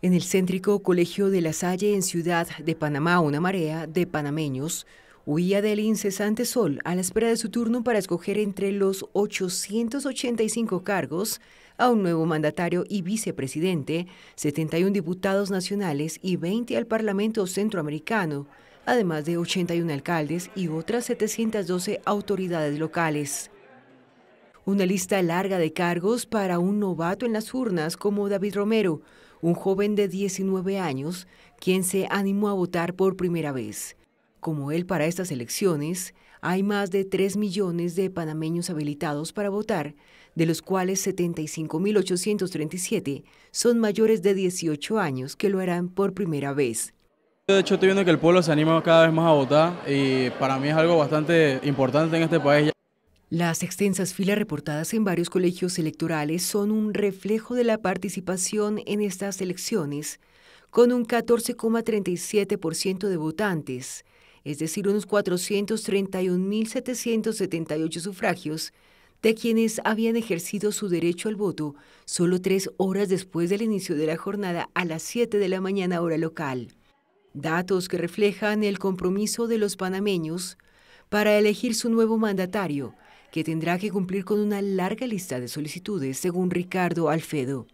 En el céntrico Colegio de La Salle en Ciudad de Panamá, una marea de panameños huía del incesante sol a la espera de su turno para escoger entre los 885 cargos a un nuevo mandatario y vicepresidente, 71 diputados nacionales y 20 al Parlamento Centroamericano, además de 81 alcaldes y otras 712 autoridades locales. Una lista larga de cargos para un novato en las urnas como David Romero, un joven de 19 años, quien se animó a votar por primera vez. Como él para estas elecciones, hay más de 3 millones de panameños habilitados para votar, de los cuales 75.837 son mayores de 18 años que lo harán por primera vez. De hecho, estoy viendo que el pueblo se anima cada vez más a votar y para mí es algo bastante importante en este país. Las extensas filas reportadas en varios colegios electorales son un reflejo de la participación en estas elecciones, con un 14,37% de votantes, es decir, unos 431.778 sufragios, de quienes habían ejercido su derecho al voto solo tres horas después del inicio de la jornada a las 7 de la mañana hora local. Datos que reflejan el compromiso de los panameños para elegir su nuevo mandatario, que tendrá que cumplir con una larga lista de solicitudes, según Ricardo Alfedo.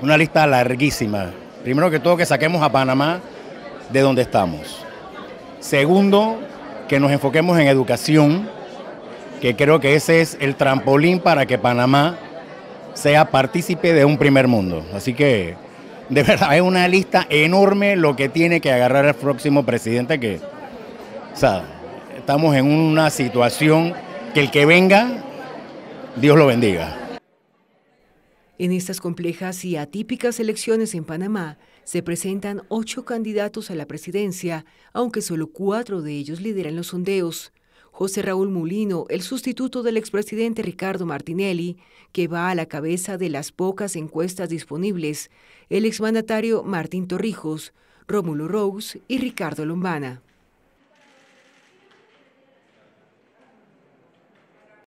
Una lista larguísima. Primero que todo, que saquemos a Panamá de donde estamos. Segundo, que nos enfoquemos en educación, que creo que ese es el trampolín para que Panamá sea partícipe de un primer mundo. Así que, de verdad, es una lista enorme lo que tiene que agarrar el próximo presidente que, o sea, estamos en una situación que el que venga, Dios lo bendiga. En estas complejas y atípicas elecciones en Panamá se presentan ocho candidatos a la presidencia, aunque solo cuatro de ellos lideran los sondeos. José Raúl Mulino, el sustituto del expresidente Ricardo Martinelli, que va a la cabeza de las pocas encuestas disponibles, el exmandatario Martín Torrijos, Rómulo Rose y Ricardo Lombana.